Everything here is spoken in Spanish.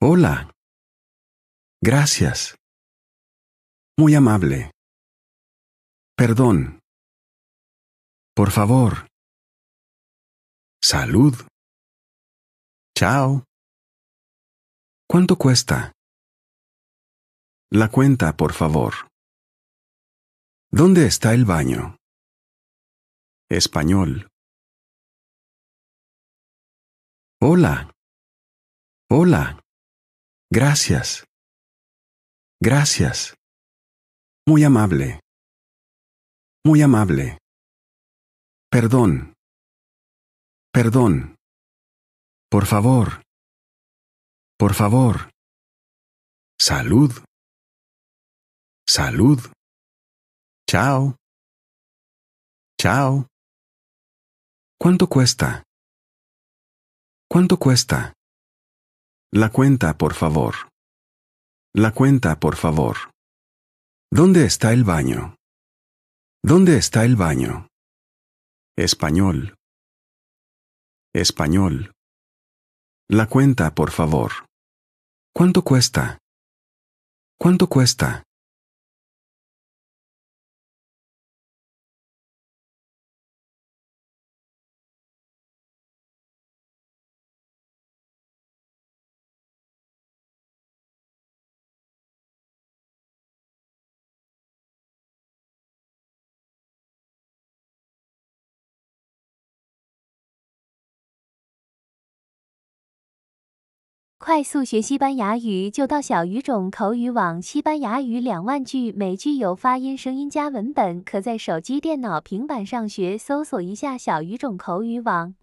Hola. Gracias. Muy amable. Perdón. Por favor. Salud. Chao. ¿Cuánto cuesta? La cuenta, por favor. ¿Dónde está el baño? Español. Hola. Hola. Gracias. Gracias. Muy amable. Muy amable. Perdón. Perdón. Por favor. Por favor. Salud. Salud. Chao. Chao. ¿Cuánto cuesta? ¿Cuánto cuesta? La cuenta, por favor. La cuenta, por favor. ¿Dónde está el baño? ¿Dónde está el baño? Español. Español. La cuenta, por favor. ¿Cuánto cuesta? ¿Cuánto cuesta? 快速学西班牙语，就到小语种口语网。西班牙语两万句，每句有发音、声音加文本，可在手机、电脑、平板上学。搜索一下小语种口语网。